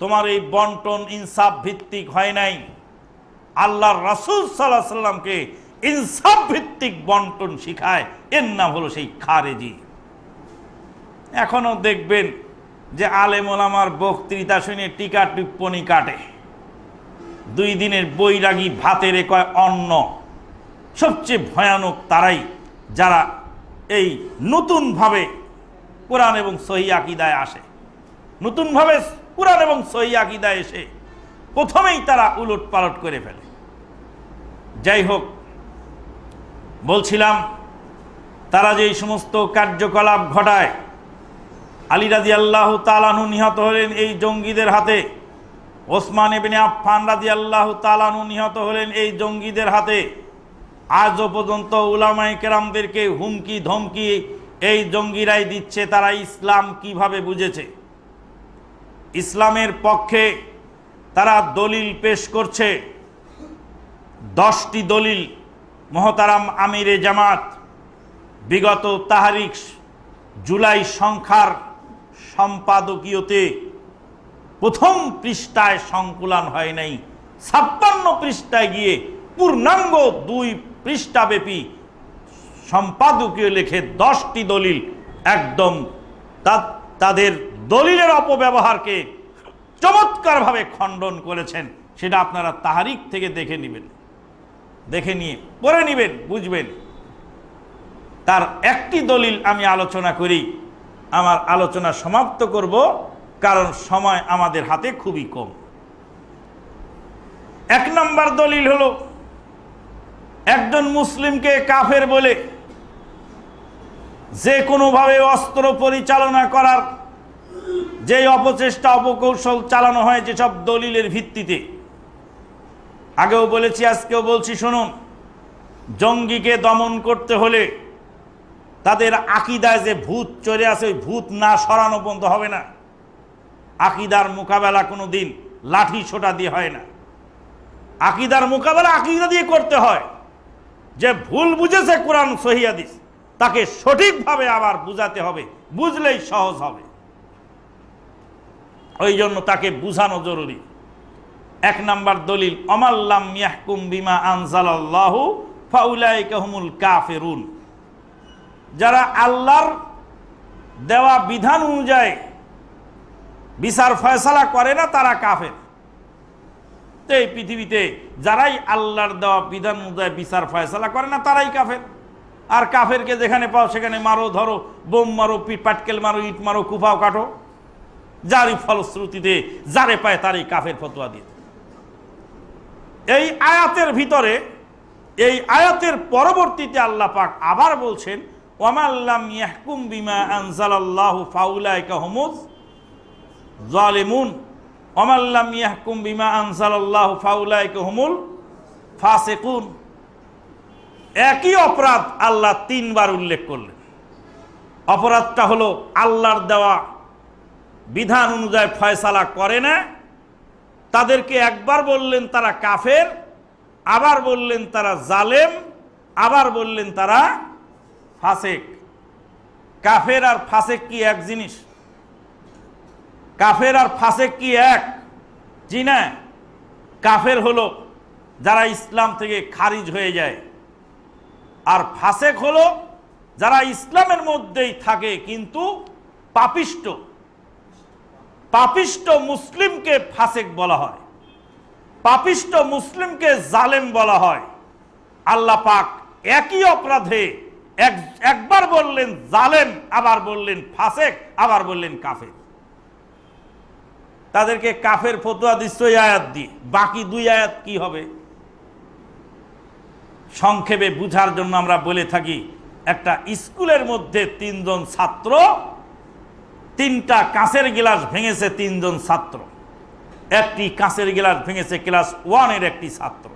তোমার এই বন্টন ইনসাফ ভিত্তিক হয় নাই আল্লাহর রাসুল সাল্লাহ সাল্লামকে ইনসাফ ভিত্তিক বন্টন শিখায় এর নাম হলো সেই খারেজি এখনও দেখবেন যে আলেম আমার বক্তৃতা শুনে টিকা টিপ্পনি কাটে দুই দিনের বৈরাগী ভাতের কয় অন্ন সবচেয়ে ভয়ানক তারাই যারা এই নতুনভাবে কোরআন এবং সহি আকিদায় আসে নতুনভাবে কোরআন এবং সহি আকিদা এসে প্রথমেই তারা উলট পালট করে ফেলে যাই হোক বলছিলাম তারা যে সমস্ত কার্যকলাপ ঘটায় আলী রাজি আল্লাহ তালানু নিহত হলেন এই জঙ্গিদের হাতে ওসমান এবিনে আফফান রাজি আল্লাহ তালানু নিহত হলেন এই জঙ্গিদের হাতে আজও পর্যন্ত উলামাই কেরামদেরকে হুমকি ধমকি এই জঙ্গিরাই দিচ্ছে তারা ইসলাম কিভাবে বুঝেছে ইসলামের পক্ষে তারা দলিল পেশ করছে দশটি দলিল মহতারাম আমিরে জামাত বিগত তাহারিক জুলাই সংখ্যার সম্পাদকীয়তে প্রথম পৃষ্ঠায় সংকুলান হয় নাই ছাপ্পান্ন পৃষ্ঠায় গিয়ে পূর্ণাঙ্গ দুই পৃষ্ঠাব্যাপী সম্পাদকীয় লেখে দশটি দলিল একদম তাদের দলিলের অপব্যবহারকে চমৎকারভাবে খণ্ডন করেছেন সেটা আপনারা তাহারিক থেকে দেখে নেবেন দেখে নিয়ে পড়ে নেবেন বুঝবেন তার একটি দলিল আমি আলোচনা করি আমার আলোচনা সমাপ্ত করব কারণ সময় আমাদের হাতে খুবই কম এক নম্বর দলিল হলো একজন মুসলিমকে কাফের বলে যে কোনোভাবে অস্ত্র পরিচালনা করার যে অপচেষ্টা অপকৌশল চালানো হয় যেসব দলিলের ভিত্তিতে আগেও বলেছি আজকেও বলছি শুনুন জঙ্গিকে দমন করতে হলে তাদের আকিদায় যে ভূত চড়ে আছে ওই ভূত না সরানো পর্যন্ত হবে না আকিদার মোকাবেলা কোনো দিন লাঠি ছোটা দিয়ে হয় না আকিদার মোকাবেলা আকিদা দিয়ে করতে হয় যে ভুল বুঝেছে কোরআন সহিয়াদিস তাকে সঠিকভাবে আবার বুঝাতে হবে বুঝলেই সহজ হবে ওই জন্য তাকে বুঝানো জরুরি এক নাম্বার দলিল অমাল্লাম ইয়াহকুম বিমা আনসালাল্লাহু ফাউলাই কাহমুল কাফেরুন যারা আল্লাহর দেওয়া বিধান অনুযায়ী বিচার ফয়সালা করে না তারা কাফের এই পৃথিবীতে যারাই আল্লাহর দেওয়া বিধান অনুযায়ী বিচার ফয়সালা করে না তারাই কাফের আর কাফেরকে যেখানে পাও সেখানে মারো ধরো বোম মারো পাটকেল মারো ইট মারো কুফাও কাটো যারই ফলশ্রুতিতে যারে পায় তারই কাফের ফতোয়া দিয়ে এই আয়াতের ভিতরে এই আয়াতের পরবর্তীতে আল্লাহ পাক আবার বলছেন বিমা বিমা একই অপরাধ আল্লাহ তিনবার উল্লেখ করলেন অপরাধটা হলো আল্লাহর দেওয়া বিধান অনুযায়ী ফয়সালা করে না তাদেরকে একবার বললেন তারা কাফের আবার বললেন তারা জালেম আবার বললেন তারা ফাসেক কাফের আর ফাসেক কি এক জিনিস কাফের আর ফাসেক কি এক জি না কাফের হল যারা ইসলাম থেকে খারিজ হয়ে যায় আর ফাসেক হল যারা ইসলামের মধ্যেই থাকে কিন্তু পাপিষ্ট পাপিষ্ট মুসলিমকে ফাসেক বলা হয় পাপিষ্ট মুসলিমকে জালেম বলা হয় আল্লাহ পাক একই অপরাধে একবার বললেন জালেম আবার বললেন ফাসেক আবার বললেন কাফের তাদেরকে কাফের ফতুয়া দৃশ্য আয়াত দিয়ে বাকি দুই আয়াত কি হবে সংক্ষেপে বুঝার জন্য আমরা বলে থাকি একটা স্কুলের মধ্যে তিনজন ছাত্র তিনটা কাঁচের গিলাস ভেঙেছে তিনজন ছাত্র একটি কাঁচের গিলাস ভেঙেছে ক্লাস ওয়ানের একটি ছাত্র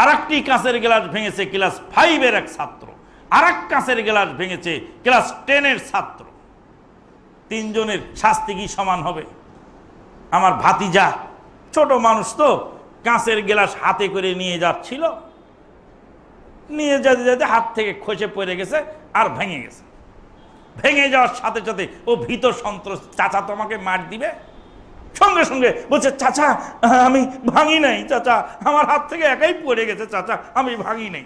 আর একটি কাঁচের গিলাস ভেঙেছে ক্লাস ফাইভের এক ছাত্র আর এক কাঁচের গিলাস ভেঙেছে ক্লাস টেনের ছাত্র তিনজনের শাস্তি কি সমান হবে আমার ভাতিজা ছোট মানুষ তো কাঁচের গেলাস হাতে করে নিয়ে যাচ্ছিল নিয়ে যেতে যেতে হাত থেকে খসে পড়ে গেছে আর ভেঙে গেছে ভেঙে যাওয়ার সাথে সাথে ও ভীত সন্ত্রস্ত চাচা তোমাকে মার দিবে সঙ্গে সঙ্গে বলছে চাচা আমি ভাঙি নাই চাচা আমার হাত থেকে একাই পড়ে গেছে চাচা আমি ভাঙি নাই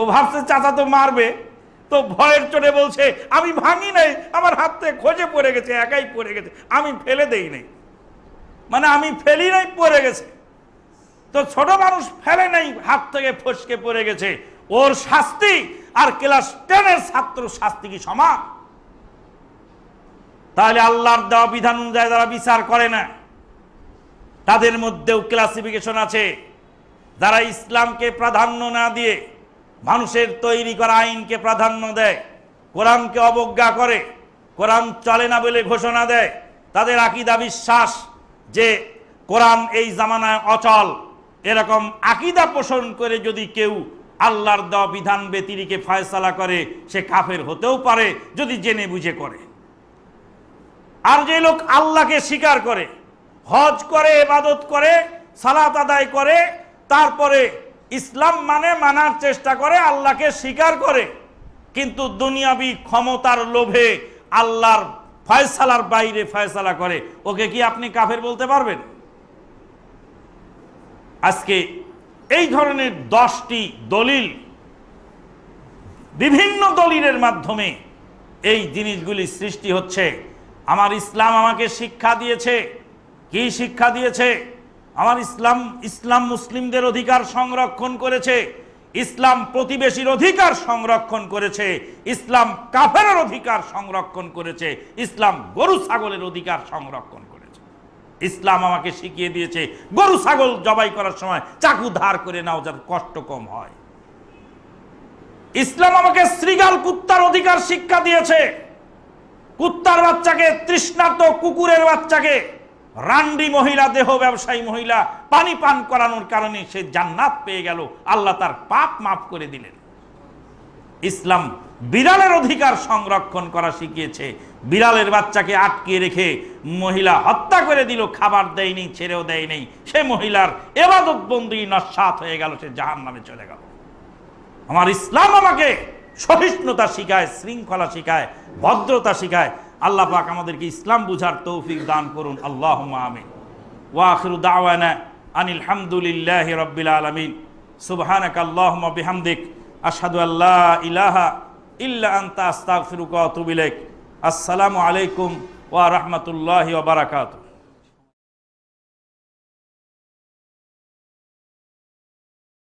ও ভাবছে চাচা তো মারবে তো ভয়ের চড়ে বলছে আমি ভাঙি নাই আমার হাত থেকে খোঁজে পড়ে গেছে একাই পড়ে গেছে আমি ফেলে দেই নাই মানে আমি ফেলি নাই পড়ে গেছে তো ছোট মানুষ ফেলে নাই হাত থেকে ফসকে পড়ে গেছে ওর শাস্তি আর ক্লাস টেনের ছাত্র শাস্তি কি সমান তাহলে আল্লাহর দেওয়া বিধান অনুযায়ী যারা বিচার করে না তাদের মধ্যেও ক্লাসিফিকেশন আছে যারা ইসলামকে প্রাধান্য না দিয়ে মানুষের তৈরি করা আইনকে প্রাধান্য দেয় কোরআনকে অবজ্ঞা করে কোরআন চলে না বলে ঘোষণা দেয় তাদের আকিদা বিশ্বাস যে কোরআন এই জামানায় অচল এরকম আকিদা পোষণ করে যদি কেউ আল্লাহর দেওয়া বিধান ব্যতিরিকে ফয়সালা করে সে কাফের হতেও পারে যদি জেনে বুঝে করে আর যে লোক আল্লাহকে স্বীকার করে হজ করে এবাদত করে সালাত আদায় করে তারপরে ইসলাম মানে মানার চেষ্টা করে আল্লাহকে স্বীকার করে কিন্তু দুনিয়াবি ক্ষমতার লোভে আল্লাহর ফয়সালার বাইরে ফয়সালা করে ওকে কি আপনি কাফের বলতে পারবেন আজকে এই ধরনের দশটি দলিল বিভিন্ন দলিলের মাধ্যমে এই জিনিসগুলি সৃষ্টি হচ্ছে আমার ইসলাম আমাকে শিক্ষা দিয়েছে কি শিক্ষা দিয়েছে আমার ইসলাম ইসলাম মুসলিমদের অধিকার সংরক্ষণ করেছে ইসলাম প্রতিবেশীর অধিকার সংরক্ষণ করেছে ইসলাম কাফের অধিকার সংরক্ষণ করেছে ইসলাম গরু ছাগলের অধিকার সংরক্ষণ ইসলাম আমাকে শিখিয়ে দিয়েছে গরু ছাগল জবাই করার সময় চাকু ধার করে নাও যাতে কষ্ট কম হয় ইসলাম আমাকে শ্রীগাল কুত্তার অধিকার শিক্ষা দিয়েছে কুত্তার বাচ্চাকে তৃষ্ণাত কুকুরের বাচ্চাকে রান্ডি মহিলা দেহ ব্যবসায়ী মহিলা পানি পান করানোর কারণে সে জান্নাত পেয়ে গেল আল্লাহ তার পাপ মাফ করে দিলেন ইসলাম বিড়ালের অধিকার সংরক্ষণ করা শিখিয়েছে বিড়ালের বাচ্চাকে আটকিয়ে রেখে মহিলা হত্যা করে দিল খাবার দেয়নি ছেড়েও দেয়নি সে মহিলার এবাদত বন্দী নস্বাত হয়ে গেল সে জাহান নামে চলে গেল আমার ইসলাম আমাকে সহিষ্ণুতা শিখায় শৃঙ্খলা শিখায় ভদ্রতা শিখায় আল্লাহ পাক আমাদেরকে ইসলাম বুঝার তৌফিক দান করুন আল্লাহ আমিন ওয়াখরু দাওয়ানা আনিল হামদুলিল্লাহ রব্বিল আলমিন সুবহানাক আল্লাহুম্মা বিহামদিক আসাদু আল্লাহ ইলাহা ইল্লা আন্তা আস্তাগফিরুকা ওয়া আতুবু আসসালামু আলাইকুম ওয়া রাহমাতুল্লাহি ওয়া বারাকাতুহু